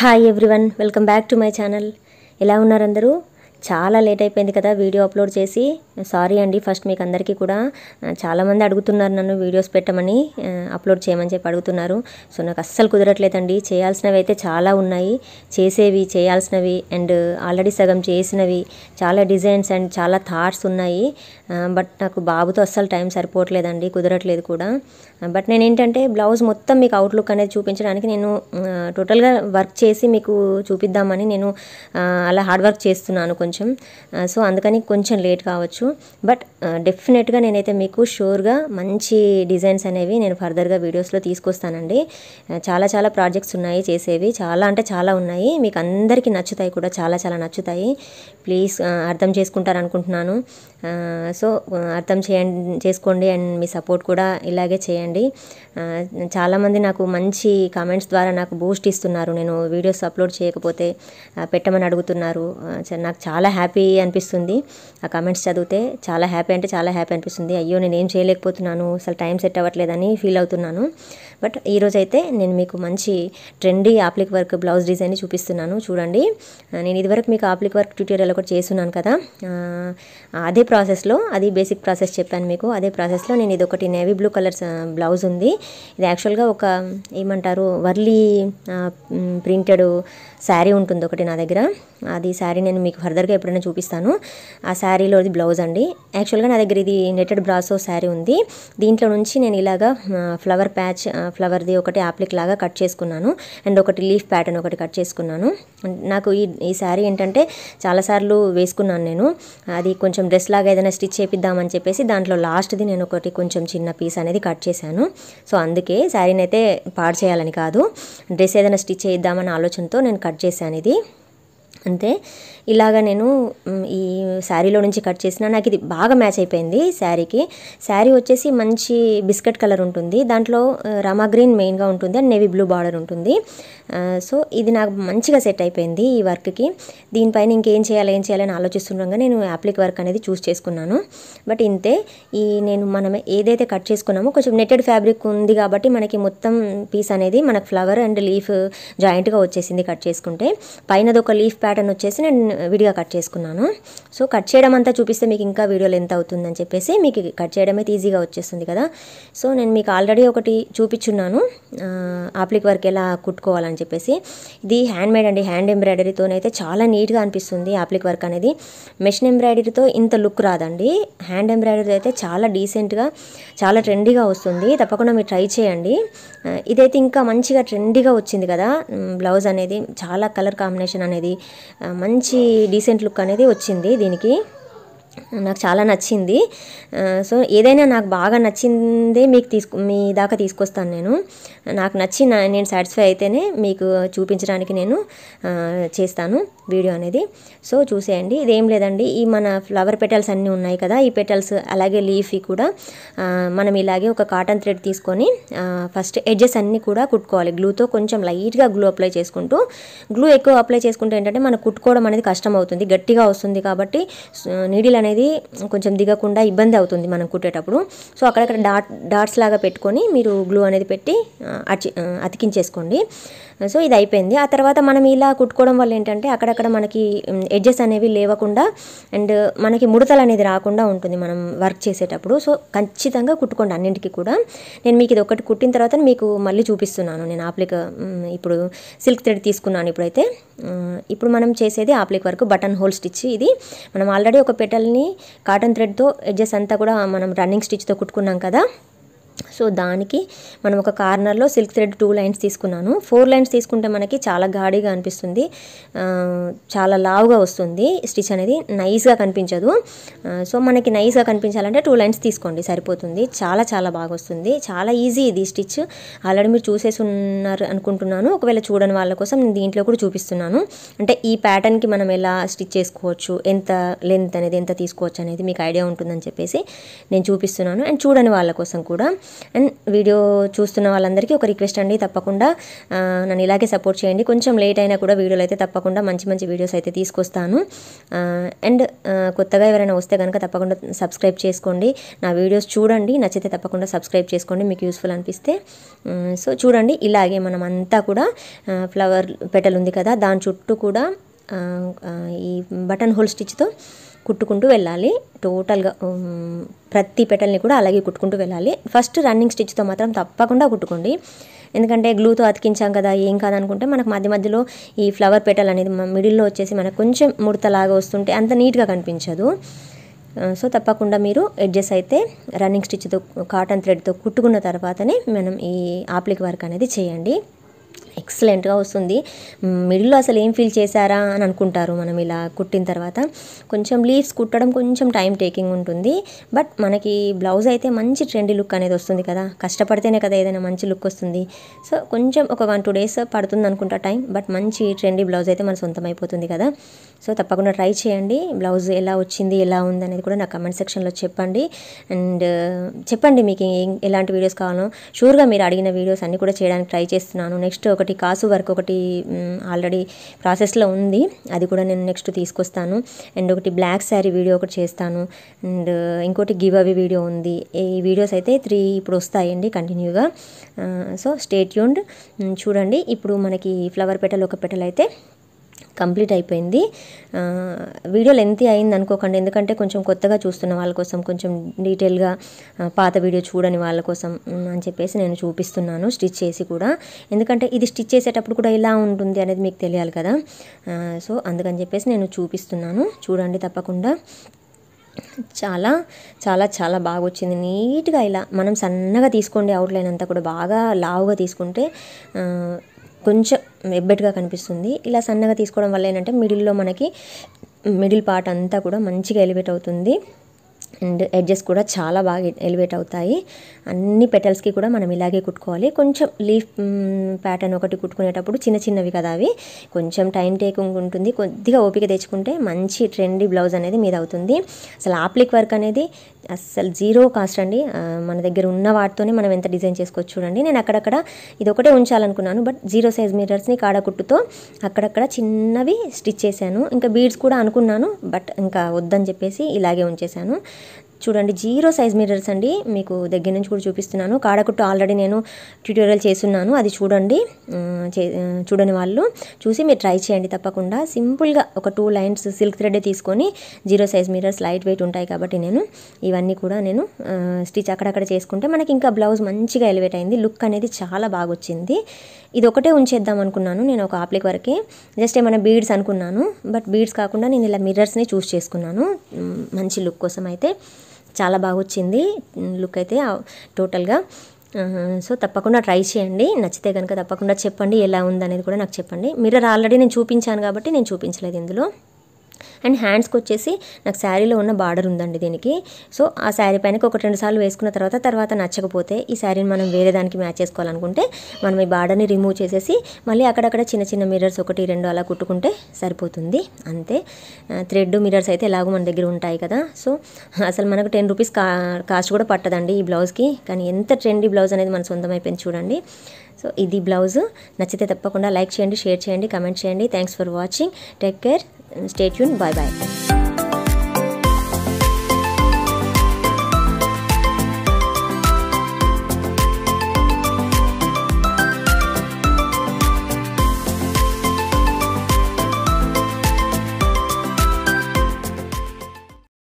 hi everyone welcome back to my channel ఎలా ఉన్నారందరూ చాలా లేట్ అయిపోయింది కదా వీడియో అప్లోడ్ చేసి సారీ అండి ఫస్ట్ మీకు అందరికీ కూడా చాలామంది అడుగుతున్నారు నన్ను వీడియోస్ పెట్టమని అప్లోడ్ చేయమని చెప్పి అడుగుతున్నారు సో నాకు అస్సలు కుదరట్లేదండి చేయాల్సినవి అయితే చాలా ఉన్నాయి చేసేవి చేయాల్సినవి అండ్ ఆల్రెడీ సగం చేసినవి చాలా డిజైన్స్ అండ్ చాలా థాట్స్ ఉన్నాయి బట్ నాకు బాబుతో అస్సలు టైం సరిపోవట్లేదండి కుదరట్లేదు కూడా బట్ నేను ఏంటంటే బ్లౌజ్ మొత్తం మీకు అవుట్లుక్ అనేది చూపించడానికి నేను టోటల్గా వర్క్ చేసి మీకు చూపిద్దామని నేను అలా హార్డ్ వర్క్ చేస్తున్నాను కొంచెం కొంచెం సో అందుకని కొంచెం లేట్ కావచ్చు బట్ డెఫినెట్గా నేనైతే మీకు షూర్గా మంచి డిజైన్స్ అనేవి నేను ఫర్దర్గా వీడియోస్లో తీసుకొస్తానండి చాలా చాలా ప్రాజెక్ట్స్ ఉన్నాయి చేసేవి చాలా అంటే చాలా ఉన్నాయి మీకు అందరికీ నచ్చుతాయి కూడా చాలా చాలా నచ్చుతాయి ప్లీజ్ అర్థం చేసుకుంటారనుకుంటున్నాను సో అర్థం చేయండి చేసుకోండి అండ్ మీ సపోర్ట్ కూడా ఇలాగే చేయండి చాలామంది నాకు మంచి కామెంట్స్ ద్వారా నాకు బూస్ట్ ఇస్తున్నారు నేను వీడియోస్ అప్లోడ్ చేయకపోతే పెట్టమని అడుగుతున్నారు నాకు చాలా చాలా హ్యాపీ అనిపిస్తుంది ఆ కమెంట్స్ చదివితే చాలా హ్యాపీ అంటే చాలా హ్యాపీ అనిపిస్తుంది అయ్యో నేను ఏం చేయలేకపోతున్నాను అసలు టైం సెట్ అవ్వట్లేదని ఫీల్ అవుతున్నాను బట్ ఈరోజు అయితే నేను మీకు మంచి trendy applique work blouse design చూపిస్తున్నాను చూడండి నేను ఇదివరకు మీకు ఆప్లిక్ వర్క్ ట్యూటోరియల్ ఒకటి చేస్తున్నాను కదా అదే ప్రాసెస్లో అది బేసిక్ ప్రాసెస్ చెప్పాను మీకు అదే ప్రాసెస్లో నేను ఇది ఒకటి నేవీ బ్లూ కలర్ బ్లౌజ్ ఉంది ఇది యాక్చువల్గా ఒక ఏమంటారు వర్లీ ప్రింటెడ్ శారీ ఉంటుంది ఒకటి నా దగ్గర అది శారీ నేను మీకు ఫర్దర్గా డెఫినెట్గా ఎప్పుడైనా చూపిస్తాను ఆ శారీలో ఇది బ్లౌజ్ అండి యాక్చువల్గా నా దగ్గర ఇది నెటెడ్ బ్రాసో శారీ ఉంది దీంట్లో నుంచి నేను ఇలాగా ఫ్లవర్ ప్యాచ్ ఫ్లవర్ది ఒకటి ఆప్లిక్ లాగా కట్ చేసుకున్నాను అండ్ ఒకటి లీఫ్ ప్యాటర్న్ ఒకటి కట్ చేసుకున్నాను నాకు ఈ ఈ శారీ ఏంటంటే చాలాసార్లు వేసుకున్నాను నేను అది కొంచెం డ్రెస్ లాగా ఏదైనా స్టిచ్ చేపిద్దామని చెప్పేసి దాంట్లో లాస్ట్ది నేను ఒకటి కొంచెం చిన్న పీస్ అనేది కట్ చేశాను సో అందుకే శారీని అయితే పాడు చేయాలని కాదు డ్రెస్ ఏదైనా స్టిచ్ చేయిద్దామన్న ఆలోచనతో నేను కట్ చేశాను ఇది అంతే ఇలాగ నేను ఈ శారీలో నుంచి కట్ చేసిన నాకు ఇది బాగా మ్యాచ్ అయిపోయింది శారీకి శారీ వచ్చేసి మంచి బిస్కెట్ కలర్ ఉంటుంది దాంట్లో రమా గ్రీన్ మెయిన్గా ఉంటుంది అండ్ నేవీ బ్లూ బార్డర్ ఉంటుంది సో ఇది నాకు మంచిగా సెట్ అయిపోయింది ఈ వర్క్కి దీనిపైన ఇంకేం చేయాలి ఏం చేయాలని ఆలోచిస్తుండగా నేను యాప్లిక్ వర్క్ అనేది చూస్ చేసుకున్నాను బట్ ఇంతే ఈ నేను మనం ఏదైతే కట్ చేసుకున్నామో కొంచెం నెట్టెడ్ ఫ్యాబ్రిక్ ఉంది కాబట్టి మనకి మొత్తం పీస్ అనేది మనకు ఫ్లవర్ అండ్ లీఫ్ జాయింట్గా వచ్చేసింది కట్ చేసుకుంటే పైనది ఒక లీఫ్ ప్యాటర్న్ వచ్చేసి నేను విడిగా కట్ చేసుకున్నాను సో కట్ చేయడం అంతా చూపిస్తే మీకు ఇంకా వీడియో లెంత్ అవుతుందని చెప్పేసి మీకు కట్ చేయడం అయితే ఈజీగా వచ్చేస్తుంది కదా సో నేను మీకు ఆల్రెడీ ఒకటి చూపించున్నాను ఆప్లిక్ వర్క్ ఎలా కుట్టుకోవాలని చెప్పేసి ఇది హ్యాండ్ మేడ్ అండి హ్యాండ్ ఎంబ్రాయిడరీతోనైతే చాలా నీట్గా అనిపిస్తుంది ఆప్లిక్ వర్క్ అనేది మెషిన్ ఎంబ్రాయిడరీతో ఇంత లుక్ రాదండి హ్యాండ్ ఎంబ్రాయిడరీ అయితే చాలా డీసెంట్గా చాలా ట్రెండీగా వస్తుంది తప్పకుండా మీరు ట్రై చేయండి ఇదైతే ఇంకా మంచిగా ట్రెండీగా వచ్చింది కదా బ్లౌజ్ అనేది చాలా కలర్ కాంబినేషన్ అనేది మంచి డీసెంట్ లుక్ అనేది వచ్చింది దీనికి నాకు చాలా నచ్చింది సో ఏదైనా నాకు బాగా నచ్చిందే మీకు తీసుకు మీ దాకా తీసుకొస్తాను నేను నాకు నచ్చి నేను సాటిస్ఫై అయితేనే మీకు చూపించడానికి నేను చేస్తాను వీడియో అనేది సో చూసేయండి ఇదేం లేదండి ఈ మన ఫ్లవర్ పెటల్స్ అన్నీ ఉన్నాయి కదా ఈ పెటల్స్ అలాగే లీఫ్ కూడా మనం ఇలాగే ఒక కాటన్ థ్రెడ్ తీసుకొని ఫస్ట్ ఎడ్జెస్ అన్నీ కూడా కుట్టుకోవాలి గ్లూతో కొంచెం లైట్గా గ్లూ అప్లై చేసుకుంటూ గ్లూ ఎక్కువ అప్లై చేసుకుంటే ఏంటంటే మనం కుట్టుకోవడం అనేది కష్టం అవుతుంది గట్టిగా వస్తుంది కాబట్టి నీడిల్ అనేది కొంచెం దిగకుండా ఇబ్బంది అవుతుంది మనం కుట్టేటప్పుడు సో అక్కడక్కడ డాట్ డాట్స్ లాగా పెట్టుకొని మీరు గ్లూ అనేది పెట్టి అతికించేసుకోండి సో ఇది అయిపోయింది ఆ తర్వాత మనం ఇలా కుట్టుకోవడం వల్ల ఏంటంటే అక్కడక్కడ మనకి ఎడ్జెస్ అనేవి లేవకుండా అండ్ మనకి ముడతలు అనేది రాకుండా ఉంటుంది మనం వర్క్ చేసేటప్పుడు సో ఖచ్చితంగా కుట్టుకోండి అన్నింటికి కూడా నేను మీకు ఇది ఒకటి కుట్టిన తర్వాత మీకు మళ్ళీ చూపిస్తున్నాను నేను ఆప్లిక్ ఇప్పుడు సిల్క్ థ్రెడ్ తీసుకున్నాను ఇప్పుడైతే ఇప్పుడు మనం చేసేది applique work button hole stitch ఇది మనం ఆల్రెడీ ఒక పెటల్ని కాటన్ థ్రెడ్తో ఎడ్జెస్ అంతా కూడా మనం రన్నింగ్ స్టిచ్తో కుట్టుకున్నాం కదా సో దానికి మనం ఒక కార్నర్లో సిల్క్ థ్రెడ్ టూ లైన్స్ తీసుకున్నాను ఫోర్ లైన్స్ తీసుకుంటే మనకి చాలా గాడిగా అనిపిస్తుంది చాలా లావుగా వస్తుంది స్టిచ్ అనేది నైస్గా కనిపించదు సో మనకి నైస్గా కనిపించాలంటే టూ లైన్స్ తీసుకోండి సరిపోతుంది చాలా చాలా బాగా వస్తుంది చాలా ఈజీ ఇది స్టిచ్ ఆల్రెడీ మీరు చూసేసి ఉన్నారు అనుకుంటున్నాను ఒకవేళ చూడని వాళ్ళ కోసం నేను దీంట్లో కూడా చూపిస్తున్నాను అంటే ఈ ప్యాటర్న్కి మనం ఎలా స్టిచ్ చేసుకోవచ్చు ఎంత లెంత్ అనేది ఎంత తీసుకోవచ్చు అనేది మీకు ఐడియా ఉంటుందని చెప్పేసి నేను చూపిస్తున్నాను అండ్ చూడని వాళ్ళ కోసం కూడా అండ్ వీడియో చూస్తున్న వాళ్ళందరికీ ఒక రిక్వెస్ట్ అండి తప్పకుండా నన్ను ఇలాగే సపోర్ట్ చేయండి కొంచెం లేట్ అయినా కూడా వీడియోలు అయితే తప్పకుండా మంచి మంచి వీడియోస్ అయితే తీసుకొస్తాను అండ్ కొత్తగా ఎవరైనా వస్తే కనుక తప్పకుండా సబ్స్క్రైబ్ చేసుకోండి నా వీడియోస్ చూడండి నచ్చితే తప్పకుండా సబ్స్క్రైబ్ చేసుకోండి మీకు యూస్ఫుల్ అనిపిస్తే సో చూడండి ఇలాగే మనం అంతా కూడా ఫ్లవర్ పెటల్ ఉంది కదా దాని చుట్టూ కూడా ఈ బటన్ హోల్ స్టిచ్తో కుట్టుకుంటూ వెళ్ళాలి టోటల్గా ప్రతి పెటల్ని కూడా అలాగే కుట్టుకుంటూ వెళ్ళాలి ఫస్ట్ రన్నింగ్ స్టిచ్తో మాత్రం తప్పకుండా కుట్టుకోండి ఎందుకంటే గ్లూతో అతికించాం కదా ఏం కాదనుకుంటే మనకు మధ్య మధ్యలో ఈ ఫ్లవర్ పెటల్ అనేది మిడిల్లో వచ్చేసి మనకు కొంచెం ముడతలాగా వస్తుంటే అంత నీట్గా కనిపించదు సో తప్పకుండా మీరు ఎడ్జెస్ అయితే రన్నింగ్ స్టిచ్తో కాటన్ థ్రెడ్తో కుట్టుకున్న తర్వాతనే మనం ఈ ఆప్లిక్ వర్క్ అనేది చేయండి ఎక్సలెంట్గా వస్తుంది మిడిల్లో అసలు ఏం ఫీల్ చేశారా అని అనుకుంటారు మనం ఇలా కుట్టిన తర్వాత కొంచెం లీవ్స్ కుట్టడం కొంచెం టైం టేకింగ్ ఉంటుంది బట్ మనకి బ్లౌజ్ అయితే మంచి ట్రెండీ లుక్ అనేది వస్తుంది కదా కష్టపడితేనే కదా ఏదైనా మంచి లుక్ వస్తుంది సో కొంచెం ఒక వన్ టూ డేస్ పడుతుంది అనుకుంటా టైం బట్ మంచి ట్రెండీ బ్లౌజ్ అయితే మన సొంతం అయిపోతుంది కదా సో తప్పకుండా ట్రై చేయండి బ్లౌజ్ ఎలా వచ్చింది ఎలా ఉంది అనేది కూడా నా కమెంట్ సెక్షన్లో చెప్పండి అండ్ చెప్పండి మీకు ఎలాంటి వీడియోస్ కావాలో షూర్గా మీరు అడిగిన వీడియోస్ అన్నీ కూడా చేయడానికి ట్రై చేస్తున్నాను నెక్స్ట్ ఒకటి కాసు వర్క్ ఒకటి ఆల్రెడీ ప్రాసెస్లో ఉంది అది కూడా నేను నెక్స్ట్ తీసుకొస్తాను అండ్ ఒకటి బ్లాక్ శారీ వీడియో ఒకటి చేస్తాను అండ్ ఇంకోటి గివ్ అవే వీడియో ఉంది ఈ వీడియోస్ అయితే త్రీ ఇప్పుడు వస్తాయండి కంటిన్యూగా సో స్టేట్యూన్డ్ చూడండి ఇప్పుడు మనకి ఫ్లవర్ పెటల్ ఒక పెటల్ అయితే కంప్లీట్ అయిపోయింది వీడియో లెంత్ అయింది అనుకోకండి ఎందుకంటే కొంచెం కొత్తగా చూస్తున్న వాళ్ళ కోసం కొంచెం డీటెయిల్గా పాత వీడియో చూడని వాళ్ళ కోసం అని చెప్పేసి నేను చూపిస్తున్నాను స్టిచ్ చేసి కూడా ఎందుకంటే ఇది స్టిచ్ చేసేటప్పుడు కూడా ఇలా ఉంటుంది అనేది మీకు తెలియాలి కదా సో అందుకని చెప్పేసి నేను చూపిస్తున్నాను చూడండి తప్పకుండా చాలా చాలా చాలా బాగా వచ్చింది నీట్గా ఇలా మనం సన్నగా తీసుకోండి అవుట్లైన్ అంతా కూడా బాగా లావుగా తీసుకుంటే కొంచెం ఎబ్బెట్గా కనిపిస్తుంది ఇలా సన్నగా తీసుకోవడం వల్ల ఏంటంటే మిడిల్లో మనకి మిడిల్ పార్ట్ అంతా కూడా మంచిగా ఎలివేట్ అవుతుంది అండ్ ఎడ్జెస్ కూడా చాలా బాగా ఎలివేట్ అవుతాయి అన్ని పెటల్స్కి కూడా మనం ఇలాగే కుట్టుకోవాలి కొంచెం లీఫ్ ప్యాటర్న్ ఒకటి కుట్టుకునేటప్పుడు చిన్న చిన్నవి కదా అవి కొంచెం టైం టేకింగ్ ఉంటుంది కొద్దిగా ఓపిక తెచ్చుకుంటే మంచి ట్రెండీ బ్లౌజ్ అనేది మీద అవుతుంది అసలు ఆప్లిక్ వర్క్ అనేది అసలు జీరో కాస్ట్ అండి మన దగ్గర ఉన్న వాటితోనే మనం ఎంత డిజైన్ చేసుకోవచ్చు చూడండి నేను అక్కడక్కడ ఇది ఒకటే ఉంచాలనుకున్నాను బట్ జీరో సైజ్ కాడ కుట్టుతో అక్కడక్కడ చిన్నవి స్టిచ్ చేశాను ఇంకా బీడ్స్ కూడా అనుకున్నాను బట్ ఇంకా వద్దని చెప్పేసి ఇలాగే ఉంచేశాను చూడండి జీరో సైజ్ మిర్రర్స్ అండి మీకు దగ్గర నుంచి కూడా చూపిస్తున్నాను కాడకుట్టు ఆల్రెడీ నేను ట్యూటోరియల్ చేస్తున్నాను అది చూడండి చూడని వాళ్ళు చూసి మీరు ట్రై చేయండి తప్పకుండా సింపుల్గా ఒక టూ లైన్స్ సిల్క్ థ్రెడ్ తీసుకొని zero size mirrors light weight ఉంటాయి కాబట్టి నేను ఇవన్నీ కూడా నేను స్టిచ్ అక్కడక్కడ చేసుకుంటే మనకి ఇంకా బ్లౌజ్ మంచిగా ఎలివేట్ అయింది లుక్ అనేది చాలా బాగా వచ్చింది ఇది ఒకటే ఉంచేద్దాం అనుకున్నాను నేను ఒక ఆప్లిక్ వరకే జస్ట్ ఏమైనా బీడ్స్ అనుకున్నాను బట్ బీడ్స్ కాకుండా నేను ఇలా మిర్రర్స్ని చూస్ చేసుకున్నాను మంచి లుక్ కోసం అయితే చాలా బాగా వచ్చింది లుక్ అయితే టోటల్గా సో తప్పకుండా ట్రై చేయండి నచ్చితే కనుక తప్పకుండా చెప్పండి ఎలా ఉందనేది కూడా నాకు చెప్పండి మిర్రర్ ఆల్రెడీ నేను చూపించాను కాబట్టి నేను చూపించలేదు ఇందులో అండ్ హ్యాండ్స్కి వచ్చేసి నాకు శారీలో ఉన్న బార్డర్ ఉందండి దీనికి సో ఆ శారీ పైనకి ఒకటి రెండు సార్లు వేసుకున్న తర్వాత తర్వాత నచ్చకపోతే ఈ శారీని మనం వేరే దానికి మ్యాచ్ చేసుకోవాలనుకుంటే మనం ఈ బార్డర్ని రిమూవ్ చేసేసి మళ్ళీ అక్కడక్కడ చిన్న చిన్న మిర్రర్స్ ఒకటి రెండు అలా కుట్టుకుంటే సరిపోతుంది అంతే థ్రెడ్ మిర్రర్స్ అయితే ఎలాగో మన దగ్గర ఉంటాయి కదా సో అసలు మనకు టెన్ రూపీస్ కా కాస్ట్ కూడా పట్టదండి ఈ బ్లౌజ్కి కానీ ఎంత ట్రెండీ బ్లౌజ్ అనేది మన సొంతం అయిపోయింది చూడండి సో ఇది బ్లౌజ్ నచ్చితే తప్పకుండా లైక్ చేయండి షేర్ చేయండి కమెంట్ చేయండి thanks for watching take care stay tuned bye bye